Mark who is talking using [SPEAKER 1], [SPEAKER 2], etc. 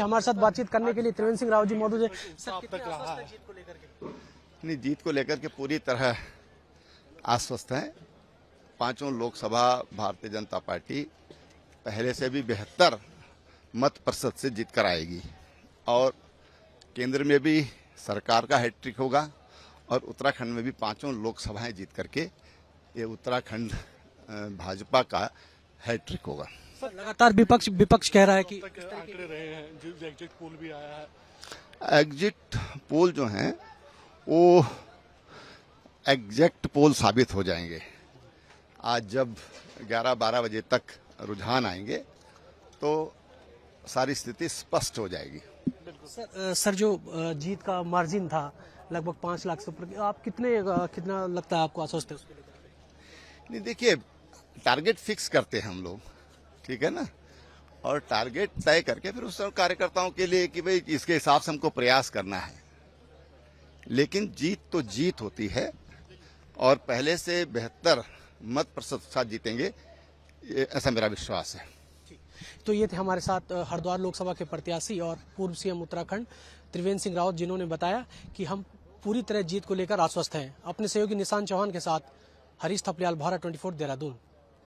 [SPEAKER 1] हमारे साथ बातचीत करने के लिए त्रिवेंद्र सिंह राव जी मौजूद है
[SPEAKER 2] जीत को लेकर के पूरी तरह आश्वस्त है पांचों लोकसभा भारतीय जनता पार्टी पहले से भी बेहतर मत प्रतिशत से जीत कर आएगी और केंद्र में भी सरकार का हैट्रिक होगा और उत्तराखंड में भी पांचों लोकसभाएं जीत करके ये उत्तराखंड भाजपा का हैट्रिक होगा लगातार विपक्ष विपक्ष कह रहा है कि
[SPEAKER 1] एग्जिट पोल भी आया है
[SPEAKER 2] एग्जिट पोल जो हैं वो एग्जैक्ट पोल साबित हो जाएंगे आज जब 11-12 बजे तक रुझान आएंगे तो सारी स्थिति स्पष्ट हो जाएगी
[SPEAKER 1] सर, सर जो जीत का मार्जिन था लगभग पांच लाख से ऊपर आप कितने कितना लगता है आपको आश्वस्त
[SPEAKER 2] नहीं देखिए टारगेट फिक्स करते हैं हम लोग ठीक है ना और टारगेट तय करके फिर उस कार्यकर्ताओं के लिए कि भाई इसके हिसाब से हमको प्रयास करना है लेकिन जीत तो जीत होती है और पहले से बेहतर मत प्रतिशत साथ जीतेंगे ऐसा मेरा विश्वास है
[SPEAKER 1] तो ये थे हमारे साथ हरिद्वार लोकसभा के प्रत्याशी और पूर्व सीएम उत्तराखंड त्रिवेंद्र सिंह रावत जिन्होंने बताया कि हम पूरी तरह जीत को लेकर आश्वस्त हैं अपने सहयोगी निशान चौहान के साथ हरीश थपलियाल भारत 24 देहरादून